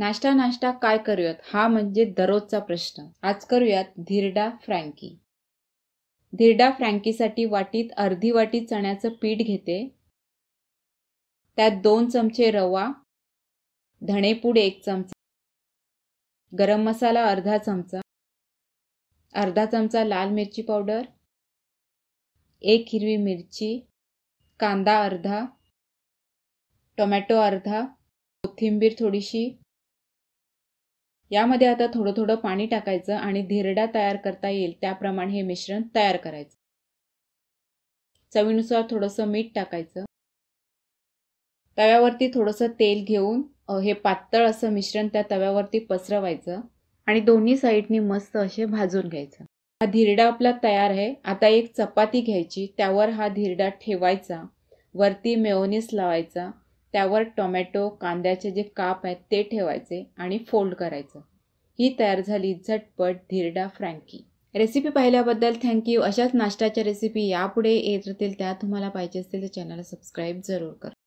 नाश्ता नाश्ता काय करूयात हा म्हणजे दररोजचा प्रश्न आज करूयात धिरडा फ्रँकी धिरडा फ्रँकीसाठी वाटीत अर्धी वाटी चण्याचं पीठ घेते त्यात दोन चमचे रवा धणेपूड एक चमचा गरम मसाला अर्धा चमचा अर्धा चमचा लाल मिरची पावडर एक हिरवी मिरची कांदा अर्धा टोमॅटो अर्धा कोथिंबीर थोडीशी यामध्ये आता थोडं थोडं पाणी टाकायचं आणि धिरडा तयार करता येईल त्याप्रमाणे हे मिश्रण तयार करायचं चवीनुसार थोडंसं मीठ टाकायचं तव्यावरती थोडंसं तेल घेऊन हे पातळ असं मिश्रण त्या तव्यावरती पसरवायचं आणि दोन्ही साईडनी मस्त असे भाजून घ्यायचं हा धिरडा आपला तयार आहे आता एक चपाती घ्यायची त्यावर हा धिरडा ठेवायचा वरती मेओनीस लावायचा त्यावर टोमॅटो कांद्याचे जे काप आहेत ते ठेवायचे आणि फोल्ड करायचं ही तयार झाली झटपट धिरडा फ्रँकी रेसिपी पाहिल्याबद्दल थँक्यू अशाच नाश्त्याच्या रेसिपी यापुढे येत राहतील त्या तुम्हाला पाहिजे असतील तर चॅनलला सबस्क्राईब जरूर करा